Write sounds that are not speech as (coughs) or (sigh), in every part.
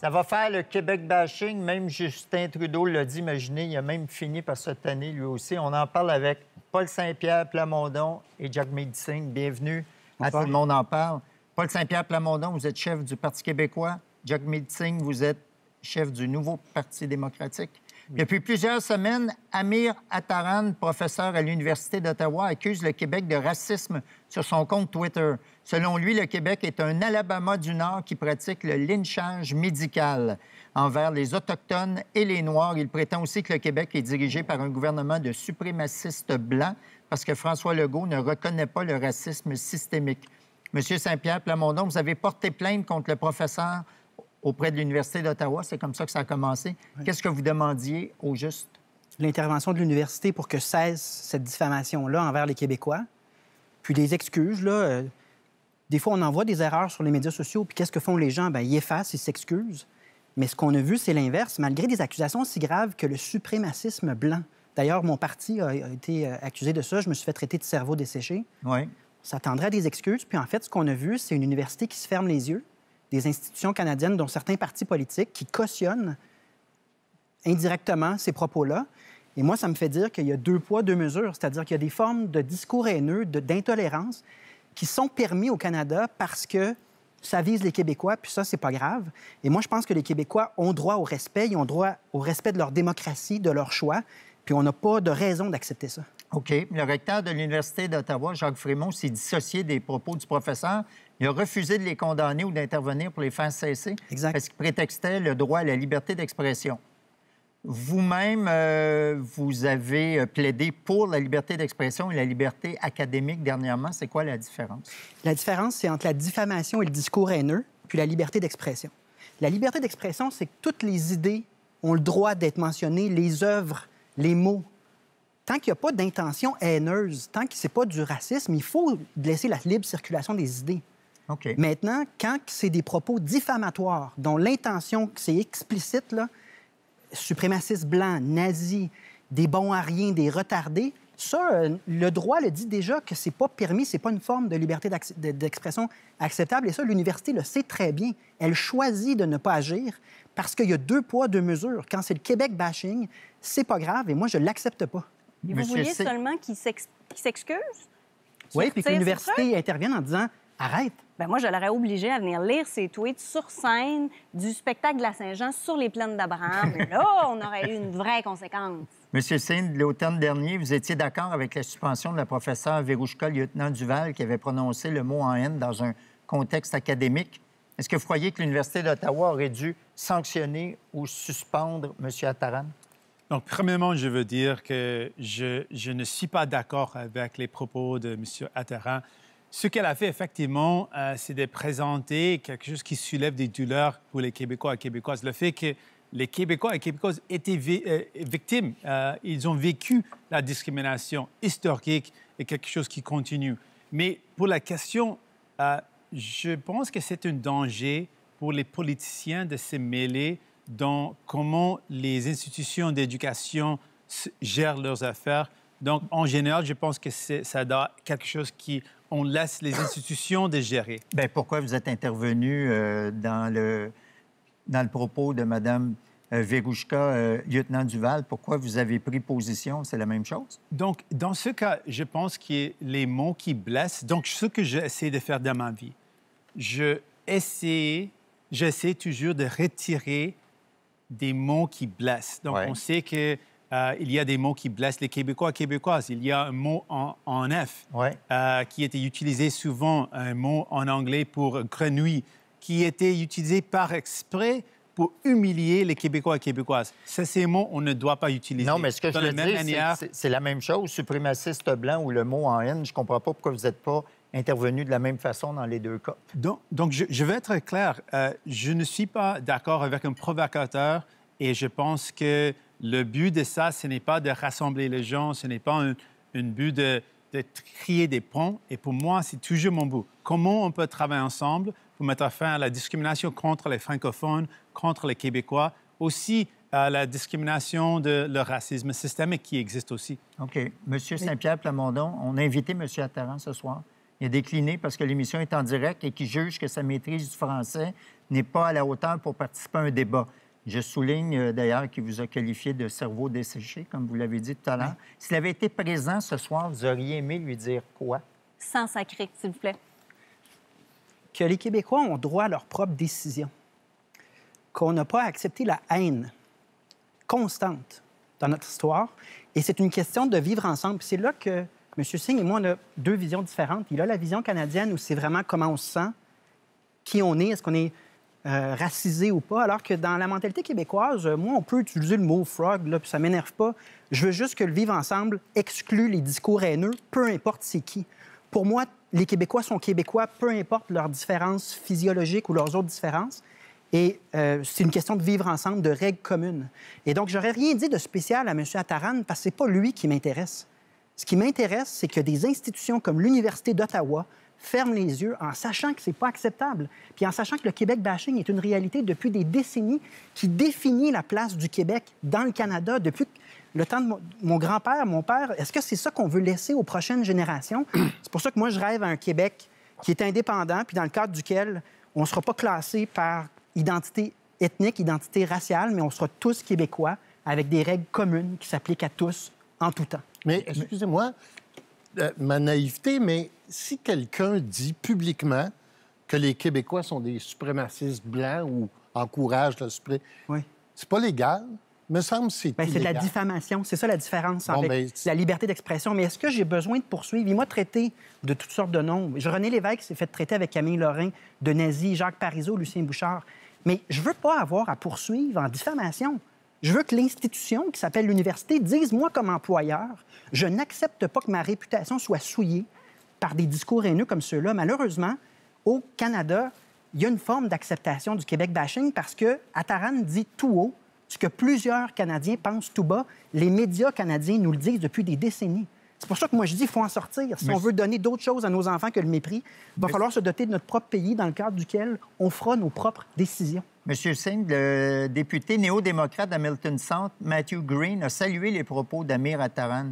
Ça va faire le Québec bashing. Même Justin Trudeau l'a dit, imaginez, il a même fini par se tanner lui aussi. On en parle avec Paul Saint-Pierre Plamondon et Jacques Medicine. Bienvenue à Tout le monde en parle. Paul Saint-Pierre Plamondon, vous êtes chef du Parti québécois. Jack Medicine, vous êtes chef du nouveau Parti démocratique. Depuis plusieurs semaines, Amir Attaran, professeur à l'Université d'Ottawa, accuse le Québec de racisme sur son compte Twitter. Selon lui, le Québec est un Alabama du Nord qui pratique le lynchage médical envers les Autochtones et les Noirs. Il prétend aussi que le Québec est dirigé par un gouvernement de suprémacistes blancs parce que François Legault ne reconnaît pas le racisme systémique. Monsieur Saint-Pierre Plamondon, vous avez porté plainte contre le professeur auprès de l'Université d'Ottawa. C'est comme ça que ça a commencé. Qu'est-ce que vous demandiez au juste? L'intervention de l'Université pour que cesse cette diffamation-là envers les Québécois. Puis des excuses, là. Euh, des fois, on envoie des erreurs sur les médias sociaux, puis qu'est-ce que font les gens? Bien, ils effacent, ils s'excusent. Mais ce qu'on a vu, c'est l'inverse. Malgré des accusations si graves que le suprémacisme blanc, d'ailleurs, mon parti a été euh, accusé de ça, je me suis fait traiter de cerveau desséché. Oui. Ça à des excuses, puis en fait, ce qu'on a vu, c'est une université qui se ferme les yeux, des institutions canadiennes, dont certains partis politiques, qui cautionnent indirectement ces propos-là. Et moi, ça me fait dire qu'il y a deux poids, deux mesures, c'est-à-dire qu'il y a des formes de discours haineux, d'intolérance, qui sont permis au Canada parce que ça vise les Québécois, puis ça, c'est pas grave. Et moi, je pense que les Québécois ont droit au respect, ils ont droit au respect de leur démocratie, de leur choix, puis on n'a pas de raison d'accepter ça. OK. Le recteur de l'Université d'Ottawa, Jacques Frémont, s'est dissocié des propos du professeur. Il a refusé de les condamner ou d'intervenir pour les faire cesser exact. parce qu'il prétextait le droit à la liberté d'expression. Vous-même, euh, vous avez euh, plaidé pour la liberté d'expression et la liberté académique dernièrement. C'est quoi la différence? La différence, c'est entre la diffamation et le discours haineux, puis la liberté d'expression. La liberté d'expression, c'est que toutes les idées ont le droit d'être mentionnées, les œuvres, les mots, tant qu'il n'y a pas d'intention haineuse, tant que n'est pas du racisme, il faut laisser la libre circulation des idées. Maintenant, quand c'est des propos diffamatoires, dont l'intention, c'est explicite, là, suprémacistes blancs, nazis, des bons à rien, des retardés, ça, euh, le droit le dit déjà que c'est pas permis, c'est pas une forme de liberté d'expression acceptable. Et ça, l'université le sait très bien. Elle choisit de ne pas agir parce qu'il y a deux poids, deux mesures. Quand c'est le Québec bashing, c'est pas grave et moi, je l'accepte pas. Et vous vouliez seulement qu'il s'excuse? Oui, puis que l'université intervienne en disant arrête. Ben moi, je l'aurais obligé à venir lire ses tweets sur scène du spectacle de la Saint-Jean sur les plaines d'Abraham. (laughs) Là, on aurait eu une vraie conséquence. Monsieur Singh, l'automne dernier, vous étiez d'accord avec la suspension de la professeure Verouchka, lieutenant Duval, qui avait prononcé le mot en haine dans un contexte académique. Est-ce que vous croyez que l'Université d'Ottawa aurait dû sanctionner ou suspendre M. Attaran? Donc, premièrement, je veux dire que je, ne suis pas d'accord avec les propos de M. Atterin. Ce qu'elle a fait, effectivement, euh, c'est de présenter quelque chose qui soulève des douleurs pour les Québécois et Québécoises. Le fait que les Québécois et Québécoises étaient euh, victimes, euh, ils ont vécu la discrimination historique et quelque chose qui continue. Mais pour la question, je pense que c'est un danger pour les politiciens de se mêler dans comment les institutions d'éducation gèrent leurs affaires. Donc, en général, je pense que ça doit quelque chose qui on laisse les institutions de gérer. Bien, pourquoi vous êtes intervenu euh, dans, le, propos de Mme euh, Verouchka, lieutenant lieutenant Duval? Pourquoi vous avez pris position? C'est la même chose? Donc, dans ce cas, je pense que les mots qui blessent, donc ce que j'essaie de faire dans ma vie, je j'essaie toujours de retirer des mots qui blessent. Donc, on sait que euh, il y a des mots qui blessent les Québécois Québécoises. Il y a un mot en, F euh, qui était utilisé souvent, un mot en anglais pour grenouille, qui était utilisé par exprès pour humilier les Québécois et Québécoises. Ça, ces mots, on ne doit pas utiliser. Non, mais ce que je veux dire, c'est la même chose, suprémaciste blanc ou le mot en haine. Je ne comprends pas pourquoi vous n'êtes pas intervenu de la même façon dans les deux cas. Donc, donc je, vais être clair. Euh, je ne suis pas d'accord avec un provocateur et je pense que le but de ça, ce n'est pas de rassembler les gens, ce n'est pas un, but de, de, créer des ponts. Et pour moi, c'est toujours mon but. Comment on peut travailler ensemble pour mettre fin à la discrimination contre les francophones, contre les Québécois, aussi à la discrimination de le racisme systémique qui existe aussi. OK. Monsieur Saint-Pierre Plamondon, on a invité Monsieur Attaran ce soir. Il a décliné parce que l'émission est en direct et qu'il juge que sa maîtrise du français n'est pas à la hauteur pour participer à un débat. Je souligne euh, d'ailleurs qu'il vous a qualifié de cerveau desséché, comme vous l'avez dit tout à l'heure. S'il avait été présent ce soir, vous auriez aimé lui dire quoi? Sans sacré, s'il vous plaît que les Québécois ont droit à leur propre décision, qu'on n'a pas accepté la haine constante dans notre histoire. Et c'est une question de vivre ensemble. C'est là que M. Singh et moi, on a deux visions différentes. Il a la vision canadienne où c'est vraiment comment on se sent, qui on est, est-ce qu'on est, euh, racisé ou pas, alors que dans la mentalité québécoise, euh, moi, on peut utiliser le mot frog, là, puis ça m'énerve pas. Je veux juste que le vivre ensemble exclue les discours haineux, peu importe c'est qui. Pour moi, les Québécois sont Québécois, peu importe leurs différences physiologiques ou leurs autres différences. Et euh, c'est une question de vivre ensemble, de règles communes. Et donc, j'aurais rien dit de spécial à M. Attaran parce que n'est pas lui qui m'intéresse. Ce qui m'intéresse, c'est que des institutions comme l'Université d'Ottawa ferment les yeux en sachant que ce n'est pas acceptable, puis en sachant que le Québec bashing est une réalité depuis des décennies qui définit la place du Québec dans le Canada depuis le temps de mon, grand-père, mon père, est-ce que c'est ça qu'on veut laisser aux prochaines générations? (clears throat) c'est pour ça que moi, je rêve à un Québec qui est indépendant, puis dans le cadre duquel on ne sera pas classé par identité ethnique, identité raciale, mais on sera tous québécois avec des règles communes qui s'appliquent à tous en tout temps. Mais excusez-moi euh, ma naïveté, mais si quelqu'un dit publiquement que les Québécois sont des suprémacistes blancs ou encouragent le supré, ce c'est pas légal. Ben, c'est de la diffamation. C'est ça la différence bon, avec la liberté d'expression. Mais est-ce que j'ai besoin de poursuivre? Il m'a traité de toutes sortes de noms. René Lévesque s'est fait traiter avec Camille Lorrain de nazi, Jacques Parizeau, Lucien Bouchard. Mais je veux pas avoir à poursuivre en diffamation. Je veux que l'institution qui s'appelle l'université dise, moi, comme employeur, je n'accepte pas que ma réputation soit souillée par des discours haineux comme ceux-là. Malheureusement, au Canada, il y a une forme d'acceptation du Québec bashing parce que Ataran dit tout haut ce que plusieurs Canadiens pensent tout bas. Les médias canadiens nous le disent depuis des décennies. C'est pour ça que moi, je dis qu'il faut en sortir. Si on veut donner d'autres choses à nos enfants que le mépris, il va falloir se doter de notre propre pays dans le cadre duquel on fera nos propres décisions. Monsieur Singh, le député néo-démocrate d'Hamilton Centre, Matthew Green, a salué les propos d'Amir Attaran.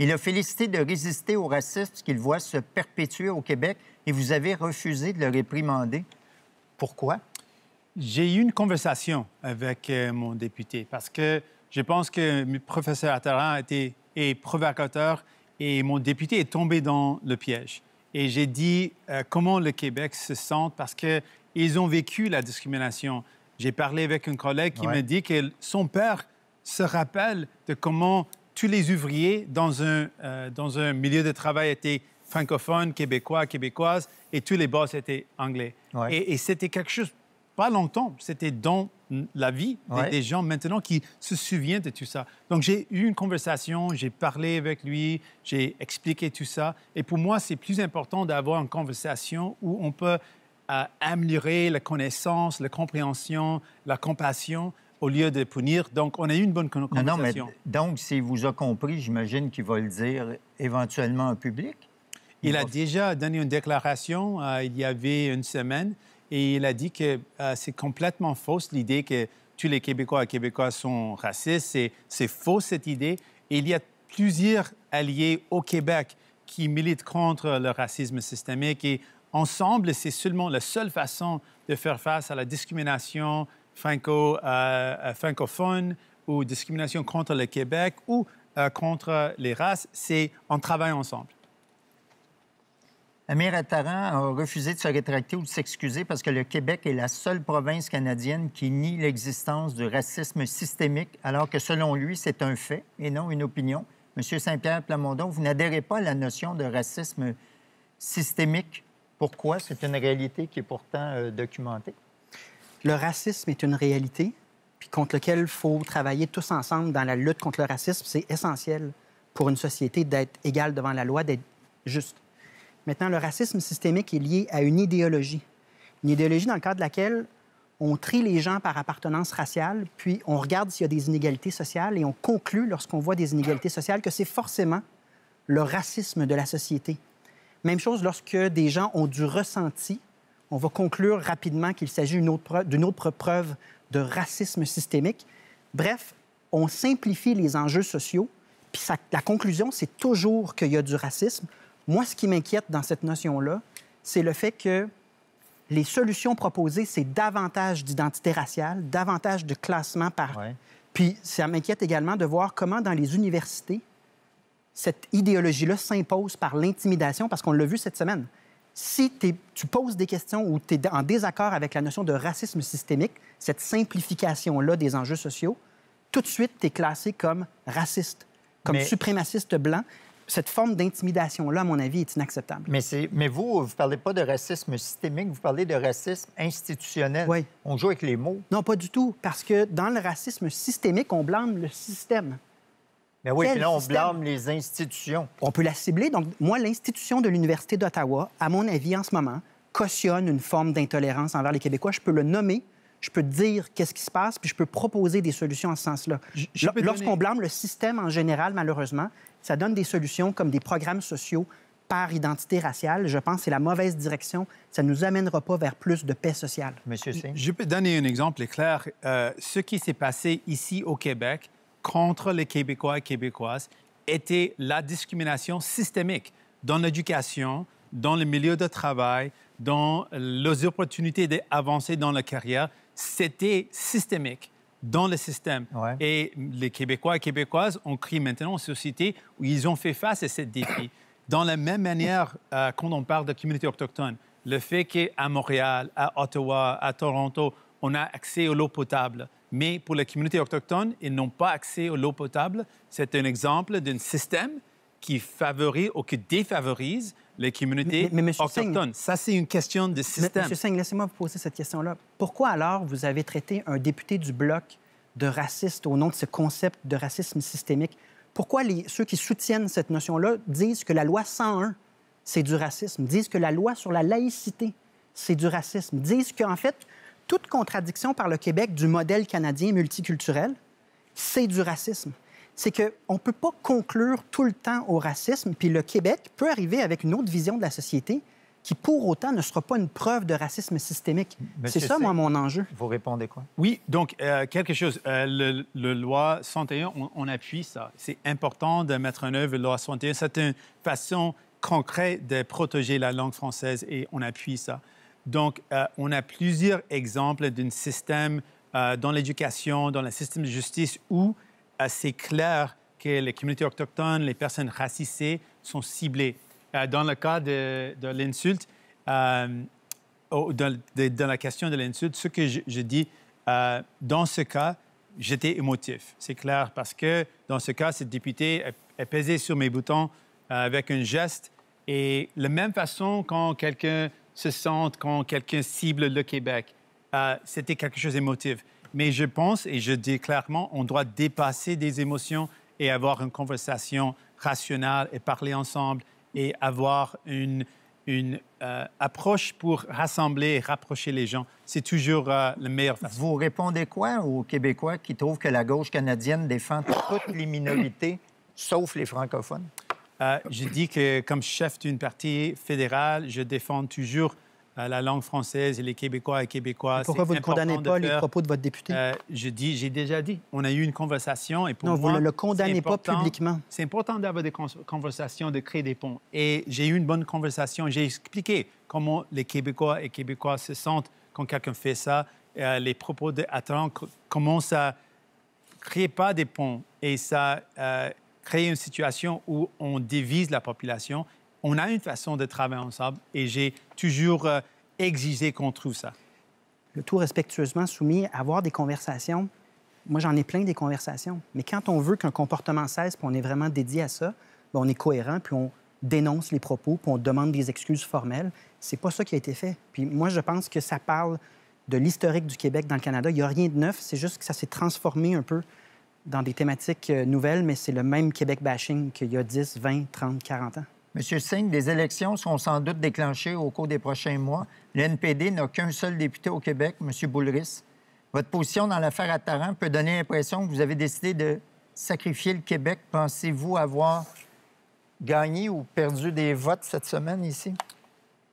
Il a félicité de résister au racisme qu'il voit se perpétuer au Québec et vous avez refusé de le réprimander. Pourquoi? J'ai eu une conversation avec euh, mon député parce que je pense que le professeur terrain était est provocateur et mon député est tombé dans le piège. Et j'ai dit euh, comment le Québec se sent parce qu'ils ont vécu la discrimination. J'ai parlé avec un collègue qui m'a dit que son père se rappelle de comment tous les ouvriers dans un, euh, dans un milieu de travail étaient francophones, québécois, québécoises, et tous les boss étaient anglais. et c'était quelque chose pas longtemps, c'était dans la vie des, gens maintenant qui se souviennent de tout ça. Donc j'ai eu une conversation, j'ai parlé avec lui, j'ai expliqué tout ça. Et pour moi, c'est plus important d'avoir une conversation où on peut euh, améliorer la connaissance, la compréhension, la compassion au lieu de punir. Donc, on a eu une bonne conversation. Non, mais donc, s'il vous a compris, j'imagine qu'il va le dire éventuellement au public? Il, a déjà donné une déclaration euh, il y avait une semaine et il a dit que euh, c'est complètement fausse l'idée que tous les Québécois et Québécois sont racistes. C'est faux cette idée. Et il y a plusieurs alliés au Québec qui militent contre le racisme systémique. Et ensemble, c'est seulement la seule façon de faire face à la discrimination franco, euh, euh, francophone ou discrimination contre le Québec ou contre les races, c'est en travaillant ensemble. Amir Attaran a refusé de se rétracter ou de s'excuser parce que le Québec est la seule province canadienne qui nie l'existence du racisme systémique, alors que selon lui, c'est un fait et non une opinion. Monsieur Saint-Pierre Plamondon, vous n'adhérez pas à la notion de racisme systémique. Pourquoi? C'est une réalité qui est pourtant euh, documentée. Le racisme est une réalité, puis contre laquelle il faut travailler tous ensemble dans la lutte contre le racisme. C'est essentiel pour une société d'être égale devant la loi, d'être juste. Maintenant, le racisme systémique est lié à une idéologie. Une idéologie dans le cadre de laquelle on trie les gens par appartenance raciale, puis on regarde s'il y a des inégalités sociales et on conclut, lorsqu'on voit des inégalités sociales, que c'est forcément le racisme de la société. Même chose lorsque des gens ont du ressenti, on va conclure rapidement qu'il s'agit d'une autre, preuve, de racisme systémique. Bref, on simplifie les enjeux sociaux, puis la conclusion, c'est toujours qu'il y a du racisme, moi, ce qui m'inquiète dans cette notion-là, c'est le fait que les solutions proposées, c'est davantage d'identité raciale, davantage de classement par... Puis ça m'inquiète également de voir comment dans les universités, cette idéologie-là s'impose par l'intimidation, parce qu'on l'a vu cette semaine. Si tu poses des questions ou tu es en désaccord avec la notion de racisme systémique, cette simplification-là des enjeux sociaux, tout de suite, tu es classé comme raciste, comme suprémaciste blanc cette forme d'intimidation-là, à mon avis, est inacceptable. Mais, vous, vous ne parlez pas de racisme systémique, vous parlez de racisme institutionnel. Oui. On joue avec les mots. Non, pas du tout, parce que dans le racisme systémique, on blâme le système. Mais oui, puis là, on blâme les institutions. On peut la cibler. Donc, moi, l'institution de l'Université d'Ottawa, à mon avis, en ce moment, cautionne une forme d'intolérance envers les Québécois. Je peux le nommer je peux dire qu'est-ce qui se passe, puis je peux proposer des solutions en ce sens-là. Lorsqu'on blâme le système en général, malheureusement, ça donne des solutions comme des programmes sociaux par identité raciale. Je pense que c'est la mauvaise direction. Ça ne nous amènera pas vers plus de paix sociale. Monsieur Singh. Je peux donner un exemple clair. Euh, ce qui s'est passé ici au Québec contre les Québécois et Québécoises était la discrimination systémique dans l'éducation, dans le milieu de travail, dans les opportunités d'avancer dans la carrière c'était systémique dans le système. Et les Québécois et Québécoises ont créé maintenant une société où ils ont fait face à ce défi. (coughs) Dans la même manière, euh, quand on parle de communautés autochtones, le fait qu'à Montréal, à Ottawa, à Toronto, on a accès à l'eau potable. Mais pour les communautés autochtones, ils n'ont pas accès à l'eau potable. C'est un exemple d'un système qui favorise ou qui défavorise les communautés mais, autochtones. ça, c'est une question de système. Monsieur Singh, laissez-moi vous poser cette question-là. Pourquoi alors vous avez traité un député du Bloc de raciste au nom de ce concept de racisme systémique? Pourquoi ceux qui soutiennent cette notion-là disent que la loi 101, c'est du racisme, disent que la loi sur la laïcité, c'est du racisme, disent qu'en fait, toute contradiction par le Québec du modèle canadien multiculturel, c'est du racisme? c'est qu'on ne peut pas conclure tout le temps au racisme, puis le Québec peut arriver avec une autre vision de la société qui, pour autant, ne sera pas une preuve de racisme systémique. C'est ça, moi, mon enjeu. Vous répondez quoi? Oui, donc, euh, quelque chose. Euh, la loi 101, on, appuie ça. C'est important de mettre en œuvre la loi 101. C'est une façon concrète de protéger la langue française et on appuie ça. Donc, euh, on a plusieurs exemples d'un système dans l'éducation, dans le système de justice où assez clair que les communautés autochtones, les personnes racisées sont ciblées. Euh, dans le cas de, l'insulte, euh, dans, la question de l'insulte, ce que je, dis, euh, dans ce cas, j'étais émotif, c'est clair, parce que dans ce cas, cette députée a, pesé sur mes boutons avec un geste. Et de la même façon, quand quelqu'un se sente, quand quelqu'un cible le Québec, c'était quelque chose d'émotif. Mais je pense et je dis clairement, on doit dépasser des émotions et avoir une conversation rationnelle et parler ensemble et avoir une, une euh, approche pour rassembler et rapprocher les gens. C'est toujours euh, le meilleur. Façon. Vous répondez quoi aux Québécois qui trouvent que la gauche canadienne défend toutes les minorités, sauf les francophones? Euh, je dis que comme chef d'une partie fédérale, je défends toujours la langue française et les Québécois et Québécoises. Pourquoi vous ne condamnez pas les propos de votre député euh, Je dis, j'ai déjà dit, on a eu une conversation et pour non, vous ne le condamnez pas publiquement. C'est important d'avoir des conversations, de créer des ponts. Et j'ai eu une bonne conversation. J'ai expliqué comment les Québécois et Québécoises se sentent quand quelqu'un fait ça. Euh, les propos de Attends, comment ça crée pas des ponts et ça euh, crée une situation où on divise la population on a une façon de travailler ensemble et j'ai toujours euh, exigé qu'on trouve ça. Le tout respectueusement soumis, avoir des conversations. Moi, j'en ai plein des conversations. Mais quand on veut qu'un comportement cesse, puis on est vraiment dédié à ça, ben, on est cohérent, puis on dénonce les propos, puis on demande des excuses formelles. C'est pas ça qui a été fait. Puis moi, je pense que ça parle de l'historique du Québec dans le Canada. Il n'y a rien de neuf, c'est juste que ça s'est transformé un peu dans des thématiques euh, nouvelles, mais c'est le même Québec bashing qu'il y a 10, 20, 30, 40 ans. M. Singh, les élections seront sans doute déclenchées au cours des prochains mois. Le NPD n'a qu'un seul député au Québec, M. Boulris. Votre position dans l'affaire Taran peut donner l'impression que vous avez décidé de sacrifier le Québec. Pensez-vous avoir gagné ou perdu des votes cette semaine ici?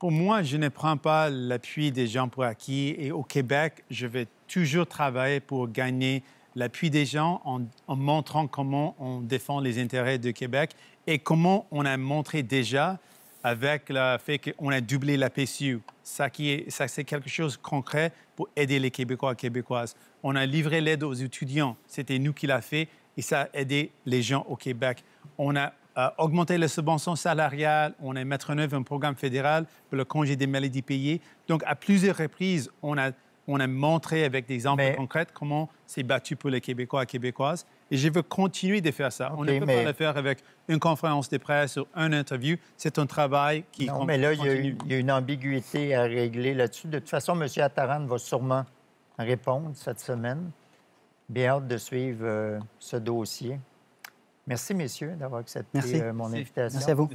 Pour moi, je ne prends pas l'appui des gens pour acquis. Et au Québec, je vais toujours travailler pour gagner l'appui des gens en, montrant comment on défend les intérêts du Québec et comment on a montré déjà avec le fait qu'on a doublé la PCU. Ça, ça c'est quelque chose de concret pour aider les Québécois et Québécoises. On a livré l'aide aux étudiants. C'était nous qui l'a fait et ça a aidé les gens au Québec. On a euh, augmenté les subventions salariales. On a mis en œuvre un programme fédéral pour le congé des maladies payées. Donc, à plusieurs reprises, on a on a montré avec des exemples concrets comment c'est battu pour les Québécois et Québécoises. Et je veux continuer de faire ça. on ne peut pas le faire avec une conférence de presse ou un interview. C'est un travail qui Non, mais là, il y, a une ambiguïté à régler là-dessus. De toute façon, M. Attaran va sûrement répondre cette semaine. Bien hâte de suivre euh, ce dossier. Merci, messieurs, d'avoir accepté euh, mon invitation. Merci à vous.